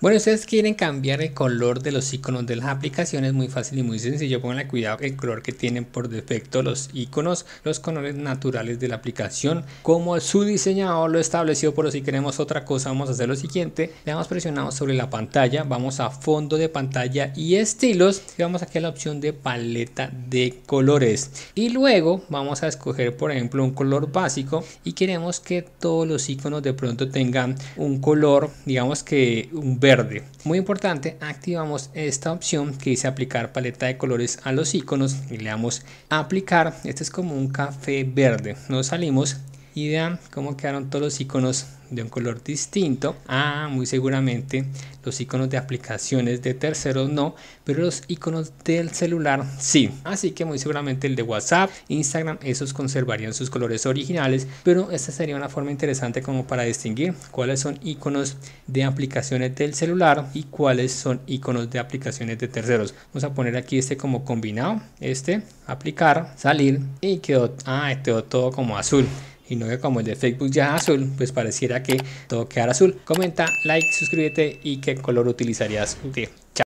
Bueno, ustedes quieren cambiar el color de los iconos de las aplicaciones, muy fácil y muy sencillo. Pongan cuidado el color que tienen por defecto los iconos, los colores naturales de la aplicación, como su diseñador lo estableció. Pero si queremos otra cosa, vamos a hacer lo siguiente: le damos presionado sobre la pantalla, vamos a fondo de pantalla y estilos, y vamos aquí a la opción de paleta de colores. Y luego vamos a escoger, por ejemplo, un color básico y queremos que todos los iconos de pronto tengan un color, digamos que un verde. Muy importante, activamos esta opción que dice aplicar paleta de colores a los iconos y le damos aplicar. Este es como un café verde. Nos salimos idea ah, cómo quedaron todos los iconos de un color distinto. Ah, muy seguramente los iconos de aplicaciones de terceros no, pero los iconos del celular sí. Así que muy seguramente el de WhatsApp, Instagram, esos conservarían sus colores originales, pero esta sería una forma interesante como para distinguir cuáles son iconos de aplicaciones del celular y cuáles son iconos de aplicaciones de terceros. Vamos a poner aquí este como combinado, este, aplicar, salir y quedó, ah, quedó todo como azul y no que como el de Facebook ya azul, pues pareciera que todo quedara azul. Comenta, like, suscríbete y qué color utilizarías Chao.